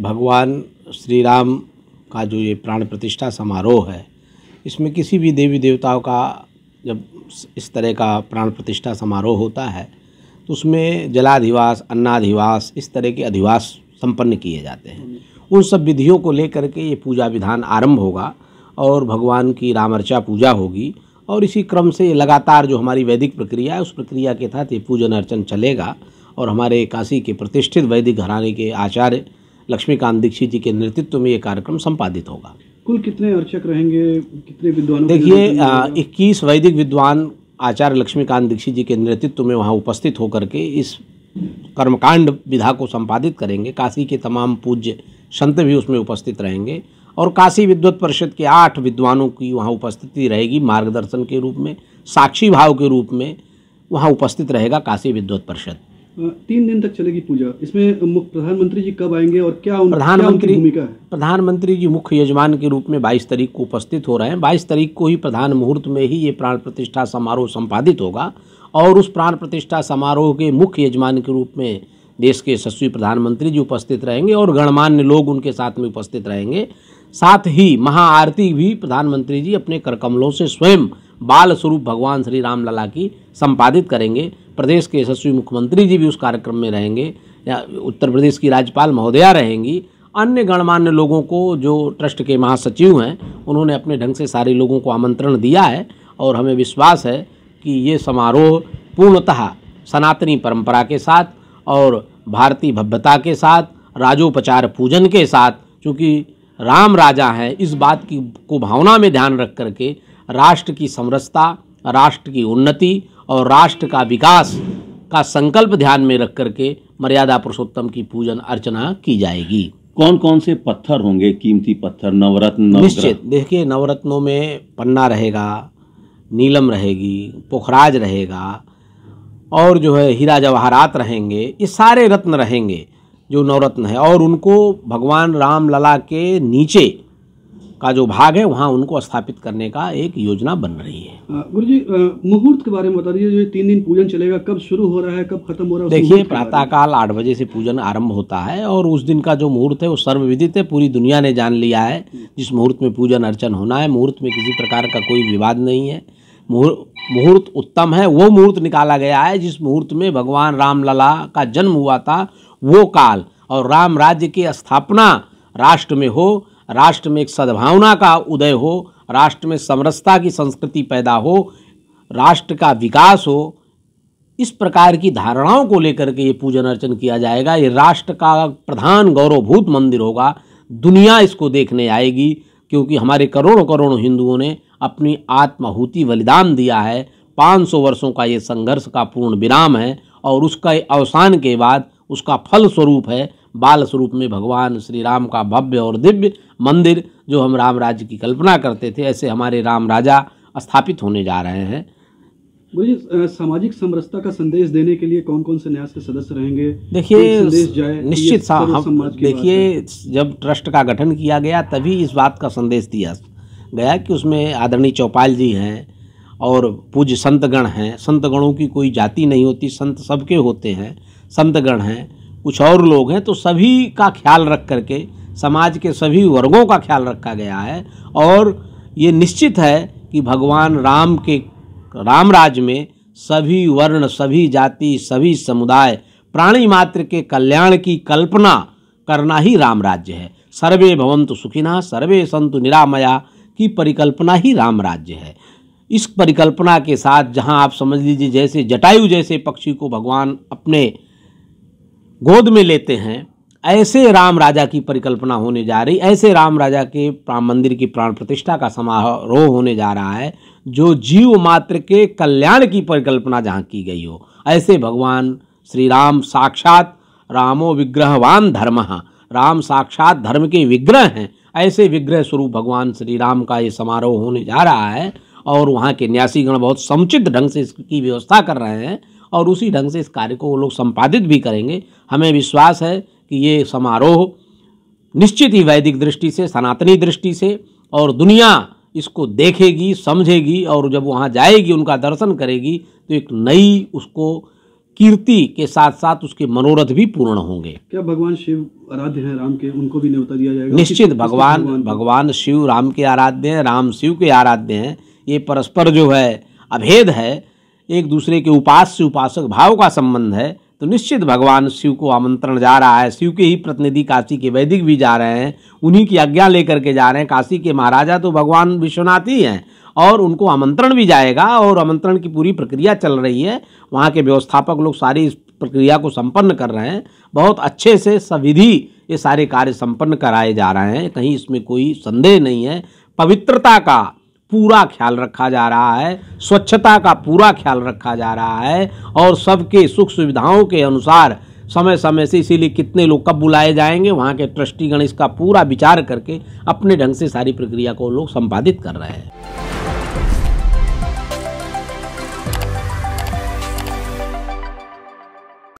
भगवान श्री राम का जो ये प्राण प्रतिष्ठा समारोह है इसमें किसी भी देवी देवताओं का जब इस तरह का प्राण प्रतिष्ठा समारोह होता है तो उसमें जलाधिवास अन्नाधिवास इस तरह के अधिवास संपन्न किए जाते हैं उन सब विधियों को लेकर के ये पूजा विधान आरंभ होगा और भगवान की रामर्चा पूजा होगी और इसी क्रम से लगातार जो हमारी वैदिक प्रक्रिया है उस प्रक्रिया के तहत ये पूजन अर्चन चलेगा और हमारे काशी के प्रतिष्ठित वैदिक घराने के आचार्य लक्ष्मीकांत दीक्षित जी के नेतृत्व में ये कार्यक्रम संपादित होगा कुल कितने अर्चक रहेंगे कितने विद्वान देखिए इक्कीस वैदिक विद्वान आचार्य लक्ष्मीकांत दीक्षित जी के नेतृत्व में वहाँ उपस्थित होकर के इस कर्मकांड विधा को संपादित करेंगे काशी के तमाम पूज्य संत भी उसमें उपस्थित रहेंगे और काशी विद्वत परिषद के आठ विद्वानों की वहाँ उपस्थिति रहेगी मार्गदर्शन के रूप में साक्षी भाव के रूप में वहाँ उपस्थित रहेगा काशी विद्वत परिषद तीन दिन तक चलेगी पूजा इसमें प्रधानमंत्री जी कब आएंगे और क्या प्रधानमंत्री भूमिका है प्रधानमंत्री जी मुख्य यजमान के रूप में 22 तारीख को उपस्थित हो रहे हैं बाईस तारीख को ही प्रधान मुहूर्त में ही ये प्राण प्रतिष्ठा समारोह संपादित होगा और उस प्राण प्रतिष्ठा समारोह के मुख्य यजमान के रूप में देश के यशस्वी प्रधानमंत्री जी उपस्थित रहेंगे और गणमान्य लोग उनके साथ में उपस्थित रहेंगे साथ ही महाआरती भी प्रधानमंत्री जी अपने करकमलों से स्वयं बाल स्वरूप भगवान श्री राम लला की संपादित करेंगे प्रदेश के यशस्वी मुख्यमंत्री जी भी उस कार्यक्रम में रहेंगे या उत्तर प्रदेश की राज्यपाल महोदया रहेंगी अन्य गणमान्य लोगों को जो ट्रस्ट के महासचिव हैं उन्होंने अपने ढंग से सारे लोगों को आमंत्रण दिया है और हमें विश्वास है कि ये समारोह पूर्णतः सनातनी परंपरा के साथ और भारतीय भव्यता के साथ राजोपचार पूजन के साथ चूँकि राम राजा हैं इस बात की को भावना में ध्यान रख करके राष्ट्र की समरसता राष्ट्र की उन्नति और राष्ट्र का विकास का संकल्प ध्यान में रख करके मर्यादा पुरुषोत्तम की पूजन अर्चना की जाएगी कौन कौन से पत्थर होंगे कीमती पत्थर नवरत्न निश्चित देखिए नवरत्नों में पन्ना रहेगा नीलम रहेगी पोखराज रहेगा और जो है हीरा जवाहरात रहेंगे ये सारे रत्न रहेंगे जो नवरत्न है और उनको भगवान राम लला के नीचे का जो भाग है वहाँ उनको स्थापित करने का एक योजना बन रही है हाँ, गुरु जी मुहूर्त के बारे में बता दीजिए जो तीन दिन पूजन चलेगा कब शुरू हो रहा है कब खत्म हो रहा है देखिए प्रातःकाल आठ बजे से पूजन आरंभ होता है और उस दिन का जो मुहूर्त है वो सर्वविदित है पूरी दुनिया ने जान लिया है जिस मुहूर्त में पूजन अर्चन होना है मुहूर्त में किसी प्रकार का कोई विवाद नहीं है मुहूर्त उत्तम है वो मुहूर्त निकाला गया है जिस मुहूर्त में भगवान रामलला का जन्म हुआ था वो काल और राम राज्य की स्थापना राष्ट्र में हो राष्ट्र में एक सद्भावना का उदय हो राष्ट्र में समरसता की संस्कृति पैदा हो राष्ट्र का विकास हो इस प्रकार की धारणाओं को लेकर के ये पूजन अर्चन किया जाएगा ये राष्ट्र का प्रधान गौरवभूत मंदिर होगा दुनिया इसको देखने आएगी क्योंकि हमारे करोड़ों करोड़ों हिंदुओं ने अपनी आत्माहुति बलिदान दिया है 500 वर्षों का ये संघर्ष का पूर्ण विराम है और उसका अवसान के बाद उसका फल स्वरूप है बाल स्वरूप में भगवान श्री राम का भव्य और दिव्य मंदिर जो हम राम राज्य की कल्पना करते थे ऐसे हमारे राम राजा स्थापित होने जा रहे हैं गुरु सामाजिक समरसता का संदेश देने के लिए कौन कौन से न्यास के सदस्य रहेंगे देखिए निश्चित देखिए जब ट्रस्ट का गठन किया गया तभी इस बात का संदेश दिया गया कि उसमें आदरणीय चौपाल जी हैं और पूज्य संतगण हैं संतगणों की कोई जाति नहीं होती संत सबके होते हैं संतगण हैं कुछ और लोग हैं तो सभी का ख्याल रख करके समाज के सभी वर्गों का ख्याल रखा गया है और ये निश्चित है कि भगवान राम के राम राज्य में सभी वर्ण सभी जाति सभी समुदाय प्राणी मात्र के कल्याण की कल्पना करना ही राम राज्य है सर्वे भवंतु सुखिना सर्वे संतु निरामया की परिकल्पना ही राम राज्य है इस परिकल्पना के साथ जहां आप समझ लीजिए जैसे जटायु जैसे पक्षी को भगवान अपने गोद में लेते हैं ऐसे राम राजा की परिकल्पना होने जा रही ऐसे राम राजा के प्राण मंदिर की प्राण प्रतिष्ठा का समारोह होने जा रहा है जो जीव मात्र के कल्याण की परिकल्पना जहाँ की गई हो ऐसे भगवान श्री राम साक्षात रामो विग्रहवान धर्म राम साक्षात धर्म के विग्रह हैं ऐसे विग्रह स्वरूप भगवान श्री राम का ये समारोह होने जा रहा है और वहाँ के न्यासीगण बहुत समुचित ढंग से इसकी व्यवस्था कर रहे हैं और उसी ढंग से इस कार्य को वो लोग संपादित भी करेंगे हमें विश्वास है कि ये समारोह निश्चित ही वैदिक दृष्टि से सनातनी दृष्टि से और दुनिया इसको देखेगी समझेगी और जब वहाँ जाएगी उनका दर्शन करेगी तो एक नई उसको कीर्ति के साथ साथ उसके मनोरथ भी पूर्ण होंगे क्या भगवान शिव आराध्य हैं राम के उनको भी न्योता दिया जाएगा निश्चित भगवान भगवान, भगवान शिव राम के आराध्य हैं राम शिव के आराध्य हैं ये परस्पर जो है अभेद है एक दूसरे के उपास से उपासक भाव का संबंध है तो निश्चित भगवान शिव को आमंत्रण जा रहा है शिव के ही प्रतिनिधि काशी के वैदिक भी जा रहे हैं उन्हीं की आज्ञा लेकर के जा रहे हैं काशी के महाराजा तो भगवान विश्वनाथ ही हैं और उनको आमंत्रण भी जाएगा और आमंत्रण की पूरी प्रक्रिया चल रही है वहाँ के व्यवस्थापक लोग सारी इस प्रक्रिया को संपन्न कर रहे हैं बहुत अच्छे से सविधि ये सारे कार्य संपन्न कराए जा रहे हैं कहीं इसमें कोई संदेह नहीं है पवित्रता का पूरा ख्याल रखा जा रहा है स्वच्छता का पूरा ख्याल रखा जा रहा है और सबके सुख सुविधाओं के अनुसार समय समय से इसीलिए कितने लोग कब बुलाए जाएंगे वहाँ के ट्रस्टीगण इसका पूरा विचार करके अपने ढंग से सारी प्रक्रिया को लोग संपादित कर रहे हैं